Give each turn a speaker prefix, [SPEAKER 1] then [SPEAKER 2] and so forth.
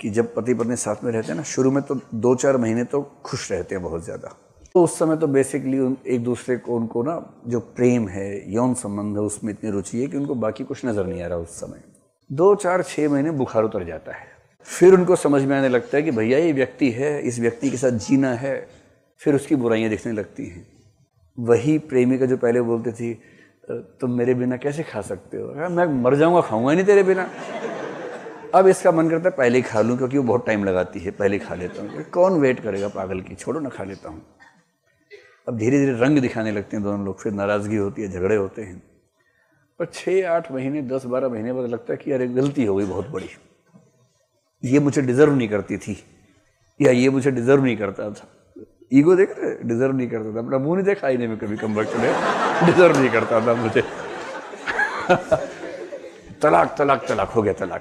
[SPEAKER 1] कि जब पति पत्नी साथ में रहते हैं ना शुरू में तो दो चार महीने तो खुश रहते हैं बहुत ज़्यादा तो उस समय तो बेसिकली एक दूसरे को उनको ना जो प्रेम है यौन संबंध है उसमें इतनी रुचि है कि उनको बाकी कुछ नज़र नहीं आ रहा उस समय दो चार छः महीने बुखार उतर जाता है फिर उनको समझ में आने लगता है कि भैया ये व्यक्ति है इस व्यक्ति के साथ जीना है फिर उसकी बुराइयाँ दिखने लगती हैं वही प्रेमी का जो पहले बोलते थी तुम मेरे बिना कैसे खा सकते हो मैं मर जाऊँगा खाऊँगा नहीं तेरे बिना अब इसका मन करता है पहले ही खा लूँ क्योंकि वो बहुत टाइम लगाती है पहले खा लेता हूँ कौन वेट करेगा पागल की छोड़ो ना खा लेता हूँ अब धीरे धीरे रंग दिखाने लगते हैं दोनों लोग फिर नाराज़गी होती है झगड़े होते हैं पर छः आठ महीने दस बारह महीने बाद लगता है कि यार एक गलती हो गई बहुत बड़ी ये मुझे डिज़र्व नहीं करती थी या ये मुझे डिज़र्व नहीं करता था ईगो देख रहे डिज़र्व नहीं करता था अपना मुँह नहीं देखा आईने में कभी वक्त में डिज़र्व नहीं करता था मुझे
[SPEAKER 2] तलाक तलाक तलाक हो गया तलाक